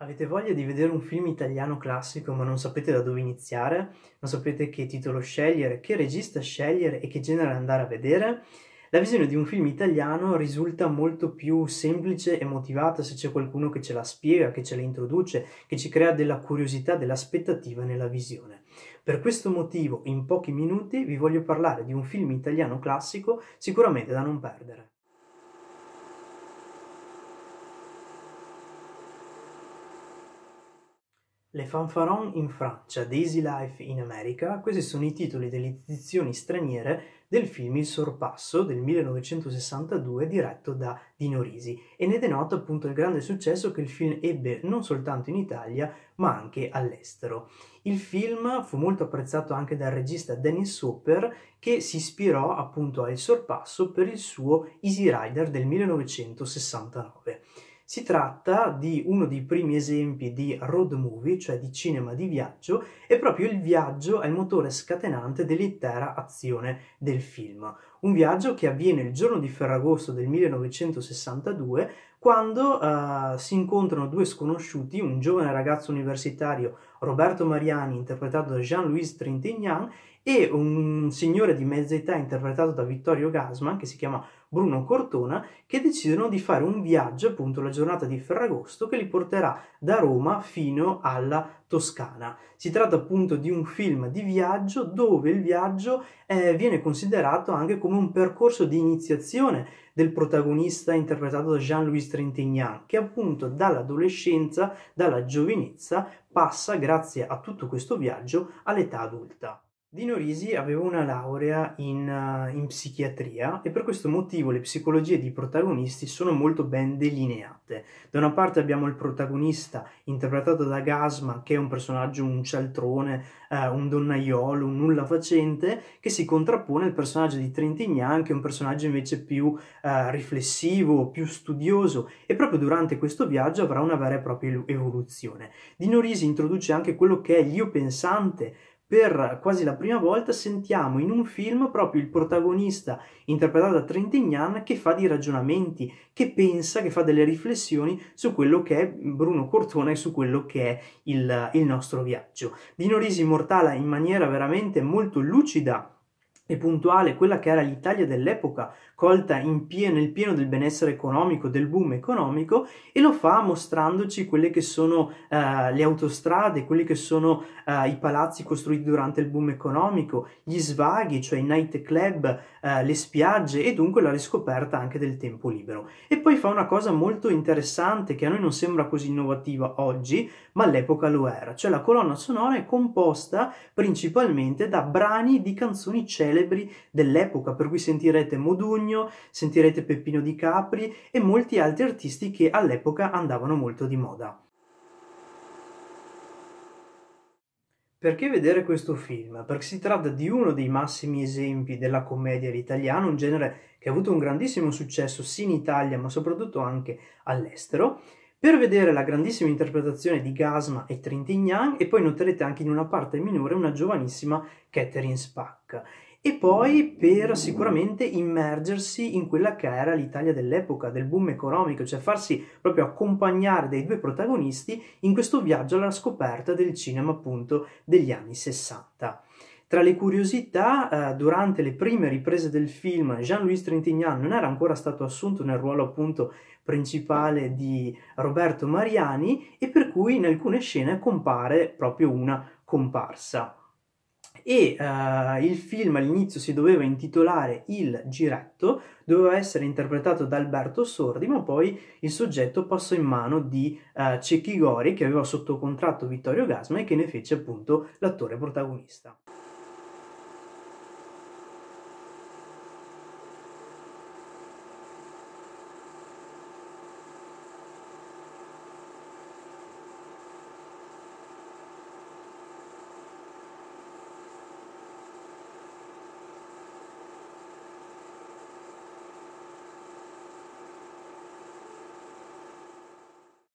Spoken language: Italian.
Avete voglia di vedere un film italiano classico ma non sapete da dove iniziare? Non sapete che titolo scegliere, che regista scegliere e che genere andare a vedere? La visione di un film italiano risulta molto più semplice e motivata se c'è qualcuno che ce la spiega, che ce la introduce, che ci crea della curiosità, dell'aspettativa nella visione. Per questo motivo, in pochi minuti vi voglio parlare di un film italiano classico sicuramente da non perdere. Le fanfaron in Francia, Daisy Life in America, questi sono i titoli delle edizioni straniere del film Il sorpasso del 1962 diretto da Dino Risi e ne denota appunto il grande successo che il film ebbe non soltanto in Italia ma anche all'estero. Il film fu molto apprezzato anche dal regista Dennis Hopper che si ispirò appunto al sorpasso per il suo Easy Rider del 1969. Si tratta di uno dei primi esempi di road movie, cioè di cinema di viaggio, e proprio il viaggio è il motore scatenante dell'intera azione del film. Un viaggio che avviene il giorno di Ferragosto del 1962, quando uh, si incontrano due sconosciuti, un giovane ragazzo universitario, Roberto Mariani, interpretato da Jean-Louis Trintignant, e un signore di mezza età interpretato da Vittorio Gasman, che si chiama Bruno Cortona, che decidono di fare un viaggio, appunto la giornata di Ferragosto, che li porterà da Roma fino alla Toscana. Si tratta appunto di un film di viaggio dove il viaggio eh, viene considerato anche come un percorso di iniziazione del protagonista interpretato da Jean-Louis Trintignant, che appunto dall'adolescenza, dalla giovinezza, passa grazie a tutto questo viaggio all'età adulta. Dino Risi aveva una laurea in, uh, in, psichiatria e per questo motivo le psicologie di protagonisti sono molto ben delineate. Da una parte abbiamo il protagonista interpretato da Gasman, che è un personaggio, un cialtrone, uh, un donnaiolo, un nulla facente, che si contrappone al personaggio di Trentignan, che è un personaggio invece più uh, riflessivo, più studioso e proprio durante questo viaggio avrà una vera e propria evoluzione. Dino Risi introduce anche quello che è l'io pensante per quasi la prima volta sentiamo in un film proprio il protagonista interpretato da Trentignan che fa dei ragionamenti, che pensa, che fa delle riflessioni su quello che è Bruno Cortona e su quello che è il, il nostro viaggio. Dino Risi immortala in maniera veramente molto lucida e puntuale quella che era l'Italia dell'epoca, colta pie- nel pieno del benessere economico, del boom economico e lo fa mostrandoci quelle che sono eh, le autostrade, quelli che sono eh, i palazzi costruiti durante il boom economico, gli svaghi, cioè i night club, eh, le spiagge e dunque la riscoperta anche del tempo libero. E poi fa una cosa molto interessante che a noi non sembra così innovativa oggi, ma all'epoca lo era, cioè la colonna sonora è composta principalmente da brani di canzoni celebri dell'epoca, per cui sentirete Modugno, Cagno, sentirete Peppino Di Capri e molti altri artisti che all'epoca andavano molto di moda. Perché vedere questo film? Perché si tratta di uno dei massimi esempi della commedia all'italiano, un genere che ha avuto un grandissimo successo sì in Italia ma soprattutto anche all'estero. Per vedere la grandissima interpretazione di Gasma e Trintignant e poi noterete anche in una parte minore una giovanissima Catherine Spack e poi per sicuramente immergersi in quella che era l'Italia dell'epoca, del boom economico, cioè farsi proprio accompagnare dai due protagonisti in questo viaggio alla scoperta del cinema appunto degli anni 60. Tra le curiosità, eh, durante le prime riprese del film Jean-Louis Trintignant non era ancora stato assunto nel ruolo appunto principale di Roberto Mariani e per cui in alcune scene compare proprio una comparsa e uh, il film all'inizio si doveva intitolare Il giretto, doveva essere interpretato da Alberto Sordi, ma poi il soggetto passò in mano di uh, Cecchi Gori che aveva sotto contratto Vittorio Gasma e che ne fece appunto l'attore protagonista.